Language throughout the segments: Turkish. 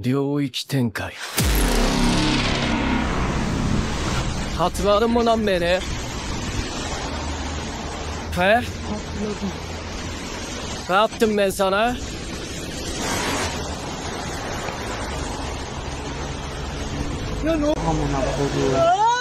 領域展開ードも何名ねえっあってめさな何のハムナポジュー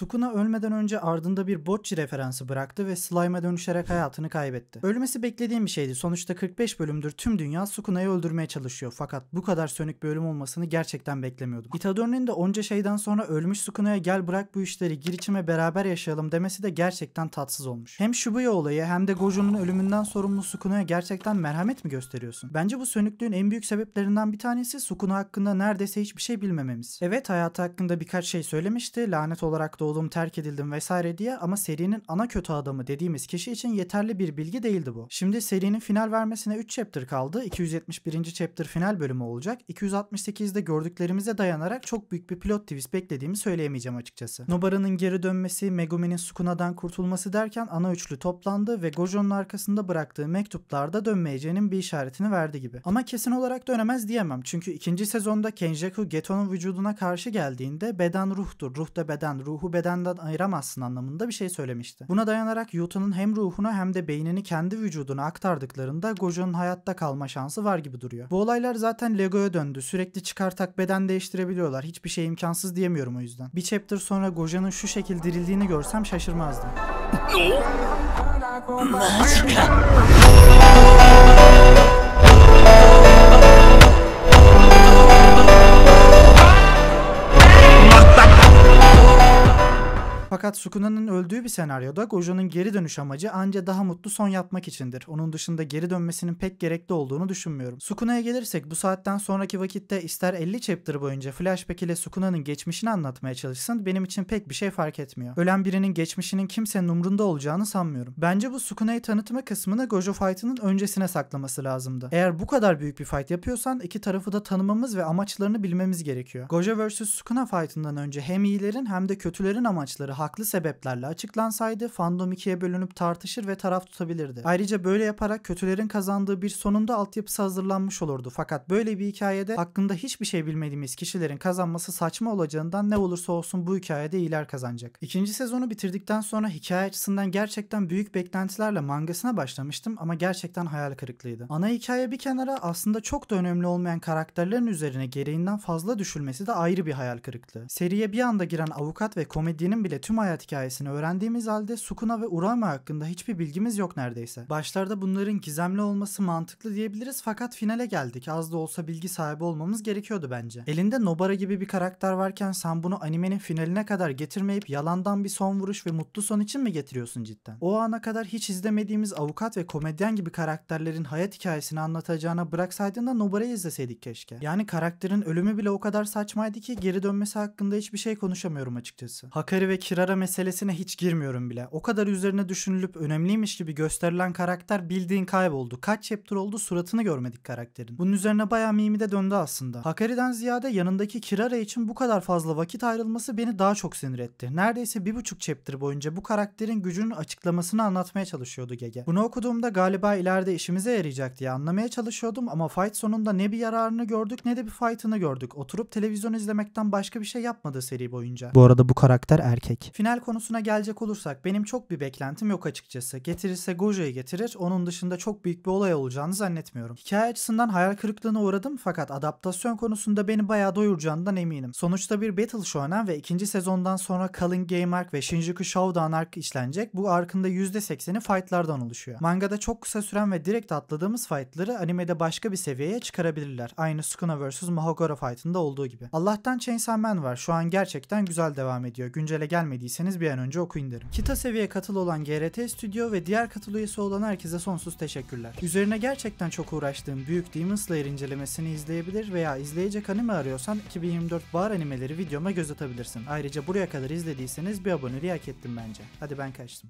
Sukuna ölmeden önce ardında bir botçi referansı bıraktı ve slime'a dönüşerek hayatını kaybetti. Ölmesi beklediğim bir şeydi. Sonuçta 45 bölümdür tüm dünya Sukuna'yı öldürmeye çalışıyor. Fakat bu kadar sönük bir ölüm olmasını gerçekten beklemiyordum. Itadori'nin de onca şeyden sonra ölmüş Sukuna'ya gel bırak bu işleri gir içime beraber yaşayalım demesi de gerçekten tatsız olmuş. Hem Shibuya olayı hem de Gojo'nun ölümünden sorumlu Sukuna'ya gerçekten merhamet mi gösteriyorsun? Bence bu sönüklüğün en büyük sebeplerinden bir tanesi Sukuna hakkında neredeyse hiçbir şey bilmememiz. Evet hayatı hakkında birkaç şey söylemişti. Lanet olarak da oğlum terk edildim vesaire diye ama serinin ana kötü adamı dediğimiz kişi için yeterli bir bilgi değildi bu. Şimdi serinin final vermesine 3 chapter kaldı. 271. chapter final bölümü olacak. 268'de gördüklerimize dayanarak çok büyük bir plot twist beklediğimi söyleyemeyeceğim açıkçası. Nobara'nın geri dönmesi, Megumi'nin Sukuna'dan kurtulması derken ana üçlü toplandı ve Gojo'nun arkasında bıraktığı mektuplarda dönmeyeceğinin bir işaretini verdi gibi. Ama kesin olarak dönemez diyemem. Çünkü ikinci sezonda Kenjaku Geto'nun vücuduna karşı geldiğinde beden ruhtur. Ruh da beden, ruhu beden bedenden ayıramazsın anlamında bir şey söylemişti. Buna dayanarak Yutan'ın hem ruhunu hem de beynini kendi vücuduna aktardıklarında Gojo'nun hayatta kalma şansı var gibi duruyor. Bu olaylar zaten Lego'ya döndü. Sürekli çıkartak beden değiştirebiliyorlar. Hiçbir şey imkansız diyemiyorum o yüzden. Bir chapter sonra Gojo'nun şu şekil dirildiğini görsem şaşırmazdım. Fakat Sukuna'nın öldüğü bir senaryoda Gojo'nun geri dönüş amacı anca daha mutlu son yapmak içindir. Onun dışında geri dönmesinin pek gerekli olduğunu düşünmüyorum. Sukuna'ya gelirsek bu saatten sonraki vakitte ister 50 chapter boyunca flashback ile Sukuna'nın geçmişini anlatmaya çalışsın benim için pek bir şey fark etmiyor. Ölen birinin geçmişinin kimsenin umrunda olacağını sanmıyorum. Bence bu Sukuna'yı tanıtma kısmını Gojo fight'ının öncesine saklaması lazımdı. Eğer bu kadar büyük bir fight yapıyorsan iki tarafı da tanımamız ve amaçlarını bilmemiz gerekiyor. Gojo vs Sukuna fight'ından önce hem iyilerin hem de kötülerin amaçları haklı farklı sebeplerle açıklansaydı fandom ikiye bölünüp tartışır ve taraf tutabilirdi. Ayrıca böyle yaparak kötülerin kazandığı bir sonunda altyapısı hazırlanmış olurdu. Fakat böyle bir hikayede hakkında hiçbir şey bilmediğimiz kişilerin kazanması saçma olacağından ne olursa olsun bu hikayede iyiler kazanacak. İkinci sezonu bitirdikten sonra hikaye açısından gerçekten büyük beklentilerle mangasına başlamıştım ama gerçekten hayal kırıklığıydı. Ana hikaye bir kenara aslında çok da önemli olmayan karakterlerin üzerine gereğinden fazla düşülmesi de ayrı bir hayal kırıklığı. Seriye bir anda giren avukat ve komedyenin bile tüm Urama hayat hikayesini öğrendiğimiz halde Sukuna ve Urama hakkında hiçbir bilgimiz yok neredeyse. Başlarda bunların gizemli olması mantıklı diyebiliriz fakat finale geldik. Az da olsa bilgi sahibi olmamız gerekiyordu bence. Elinde Nobara gibi bir karakter varken sen bunu animenin finaline kadar getirmeyip yalandan bir son vuruş ve mutlu son için mi getiriyorsun cidden? O ana kadar hiç izlemediğimiz avukat ve komedyen gibi karakterlerin hayat hikayesini anlatacağına bıraksaydın da Nobara'yı izleseydik keşke. Yani karakterin ölümü bile o kadar saçmaydı ki geri dönmesi hakkında hiçbir şey konuşamıyorum açıkçası. Hakari ve Kirara para meselesine hiç girmiyorum bile. O kadar üzerine düşünülüp önemliymiş gibi gösterilen karakter bildiğin kayboldu. Kaç chapter oldu suratını görmedik karakterin. Bunun üzerine bayağı mimi de döndü aslında. Hakari'den ziyade yanındaki Kirara için bu kadar fazla vakit ayrılması beni daha çok sinir etti. Neredeyse bir buçuk chapter boyunca bu karakterin gücünün açıklamasını anlatmaya çalışıyordu Gege. Bunu okuduğumda galiba ileride işimize yarayacak diye anlamaya çalışıyordum ama fight sonunda ne bir yararını gördük ne de bir fight'ını gördük. Oturup televizyon izlemekten başka bir şey yapmadı seri boyunca. Bu arada bu karakter erkek. Final konusuna gelecek olursak benim çok bir beklentim yok açıkçası. Getirirse Gojo'yu getirir. Onun dışında çok büyük bir olay olacağını zannetmiyorum. Hikaye açısından hayal kırıklığına uğradım fakat adaptasyon konusunda beni bayağı doyuracağından eminim. Sonuçta bir Battle Shonen ve ikinci sezondan sonra Kalın Game Arc ve Shinjuku Showdown Arc işlenecek. Bu arkında %80'i fightlardan oluşuyor. Mangada çok kısa süren ve direkt atladığımız fightları animede başka bir seviyeye çıkarabilirler. Aynı Sukuna vs. Mahogoro fightında olduğu gibi. Allah'tan Chainsaw Man var. Şu an gerçekten güzel devam ediyor. Güncele gelmediyse görmediyseniz bir an önce okuyun derim. Kita seviye katıl olan GRT Studio ve diğer katıl üyesi olan herkese sonsuz teşekkürler. Üzerine gerçekten çok uğraştığım büyük Demon Slayer incelemesini izleyebilir veya izleyecek anime arıyorsan 2024 bar animeleri videoma göz atabilirsin. Ayrıca buraya kadar izlediyseniz bir aboneliği hak ettim bence. Hadi ben kaçtım.